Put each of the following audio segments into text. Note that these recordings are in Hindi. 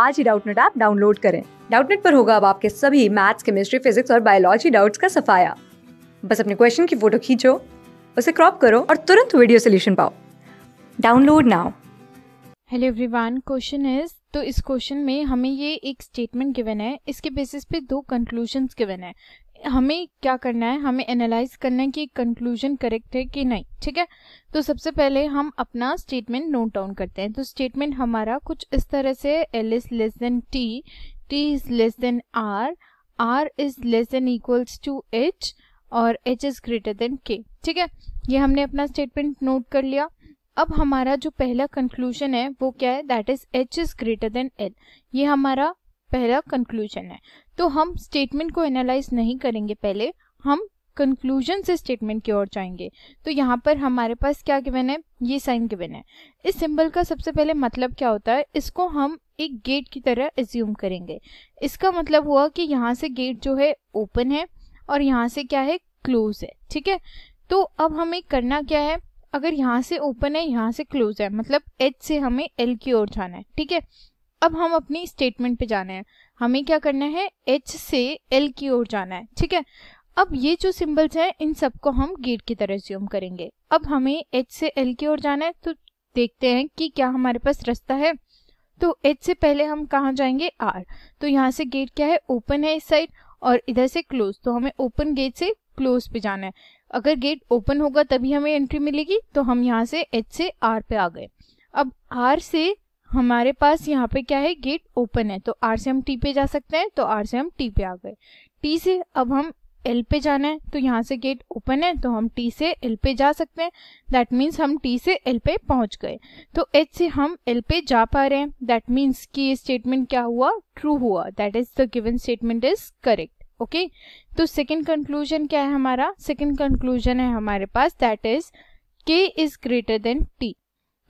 आज ही डाउटनेट ऐप डाउनलोड करें डाउटनेट पर होगा अब आपके सभी मैथ्स केमिस्ट्री फिजिक्स और बायोलॉजी डाउट्स का सफाया बस अपने क्वेश्चन की फोटो खींचो उसे क्रॉप करो और तुरंत वीडियो सोल्यूशन पाओ download now hello everyone question is तो इस क्वेश्चन में हमें ये एक स्टेटमेंट गिवन है इसके बेसिस पे दो कंक्लूजन गिवन है हमें क्या करना है हमें एनालाइज करना है कि कंक्लूजन करेक्ट है कि नहीं ठीक है तो सबसे पहले हम अपना स्टेटमेंट नोट डाउन करते हैं तो स्टेटमेंट हमारा कुछ इस तरह से L is less than T T is less than R R is less than equals to H और H is greater than K ठीक है ये हमने अपना स्टेटमेंट नोट कर लिया अब हमारा जो पहला कंक्लूजन है वो क्या है that is H is greater than L ये हमारा पहला कंक्लूजन है तो हम स्टेटमेंट को एनालाइज नहीं करेंगे पहले हम कंक्लूजन से स्टेटमेंट की ओर जाएंगे तो यहाँ पर हमारे पास क्या गिवन है ये साइन गिवन है इस सिंबल का सबसे पहले मतलब क्या होता है इसको हम एक गेट की तरह एज्यूम करेंगे इसका मतलब हुआ कि यहाँ से गेट जो है ओपन है और यहाँ से क्या है क्लोज है ठीक है तो अब हमें करना क्या है अगर यहाँ से ओपन है यहाँ से क्लोज है मतलब एच से हमें एल की ओर जाना है ठीक है अब हम अपनी स्टेटमेंट पे जाना है हमें क्या करना है एच से एल की ओर जाना है ठीक है अब ये जो सिंबल्स हैं इन सबको हम गेट की तरह ज्यूम करेंगे अब हमें एच से एल की ओर जाना है तो देखते हैं कि क्या हमारे पास रास्ता है तो एच से पहले हम कहाँ जाएंगे आर तो यहाँ से गेट क्या है ओपन है इस साइड और इधर से क्लोज तो हमें ओपन गेट से क्लोज पे जाना है अगर गेट ओपन होगा तभी हमें एंट्री मिलेगी तो हम यहाँ से एच से आर पे आ गए अब आर से हमारे पास यहाँ पे क्या है गेट ओपन है तो आर से हम टी पे जा सकते हैं तो आर से हम टी पे आ गए टी से अब हम एल पे जाना है तो यहाँ से गेट ओपन है तो हम टी से एल पे जा सकते हैं दैट मीन्स हम टी से एल पे पहुँच गए तो एच से हम एल पे जा पा रहे हैं दैट मीन्स कि ये स्टेटमेंट क्या हुआ ट्रू हुआ that is the given statement is correct okay तो सेकेंड कंक्लूजन क्या है हमारा सेकेंड कंक्लूजन है हमारे पास that is K is greater than T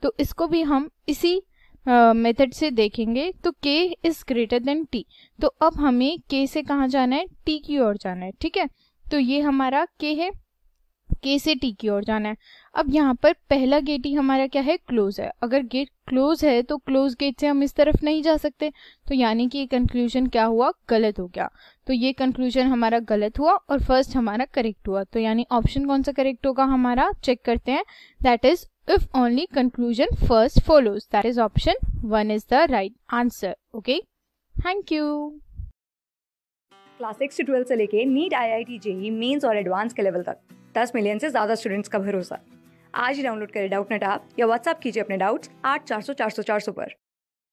तो इसको भी हम इसी मेथड से देखेंगे तो k is greater than t तो अब हमें k से कहाँ जाना है t की ओर जाना है ठीक है तो ये हमारा k है k से t की ओर जाना है अब यहाँ पर पहला गेट ही हमारा क्या है क्लोज है अगर गेट क्लोज है तो क्लोज गेट से हम इस तरफ नहीं जा सकते तो यानी कि ये कंक्लूजन क्या हुआ गलत हो गया तो ये कंक्लूजन हमारा गलत हुआ और फर्स्ट हमारा करेक्ट हुआ तो यानी ऑप्शन कौन सा करेक्ट होगा हमारा चेक करते हैं that is if only conclusion first follows. That is option 1 is the right answer. Okay. Thank you. Class six to twelfth से लेके NEET I I T JEE Mains और एडवांस के लेवल तक दस मिलियन से ज़्यादा स्टूडेंट्स का भरोसा आज ही डाउनलोड करें डाउट नेट आप या व्हाट्सअप कीजिए अपने डाउट्स आठ चार सौ चार सौ चार सौ पर